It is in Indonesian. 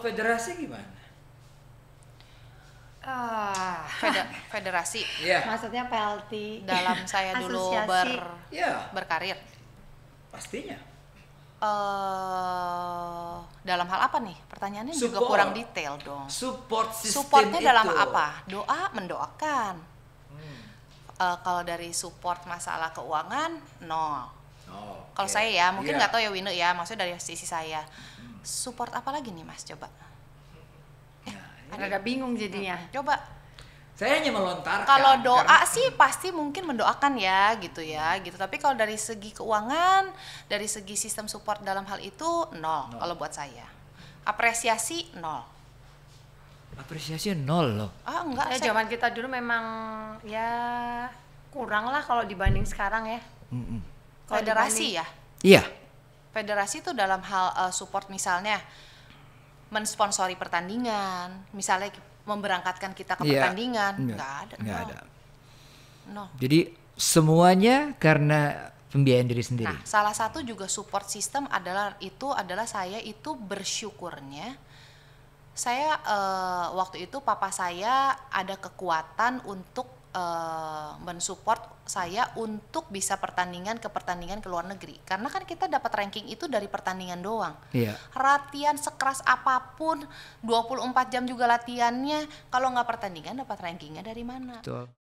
federasi gimana? Ah, feder, federasi. Yeah. Maksudnya PLT. Dalam saya dulu ber yeah. berkarir. Pastinya. Uh, dalam hal apa nih? Pertanyaannya Support. juga kurang detail dong. Support system Supportnya itu. dalam apa? Doa, mendoakan. Uh, kalau dari support masalah keuangan, nol. Kalau yeah. saya ya, mungkin iya. nggak yeah. tahu ya Winu ya, maksudnya dari sisi saya. Support apa lagi nih Mas coba? Ya, eh, agak ya bingung jadinya. Hmm. Coba saya hanya melontar. Kalau doa karena... sih pasti mungkin mendoakan ya gitu ya gitu. Tapi kalau dari segi keuangan, dari segi sistem support dalam hal itu nol, nol. kalau buat saya. Apresiasi nol. Apresiasi nol loh. Ah enggak. Ya, saya... zaman kita dulu memang ya kurang lah kalau dibanding sekarang ya. Mm -mm. Federasi ya? Iya. Federasi itu dalam hal uh, support misalnya mensponsori pertandingan, misalnya memberangkatkan kita ke yeah. pertandingan, nggak ada. Nggak no. ada. No. Jadi semuanya karena pembiayaan diri sendiri. Nah, salah satu juga support system adalah itu adalah saya itu bersyukurnya saya uh, waktu itu papa saya ada kekuatan untuk Eh, mensupport saya untuk bisa pertandingan ke pertandingan ke luar negeri karena kan kita dapat ranking itu dari pertandingan doang yeah. latihan sekeras apapun 24 jam juga latihannya kalau nggak pertandingan dapat rankingnya dari mana Betul.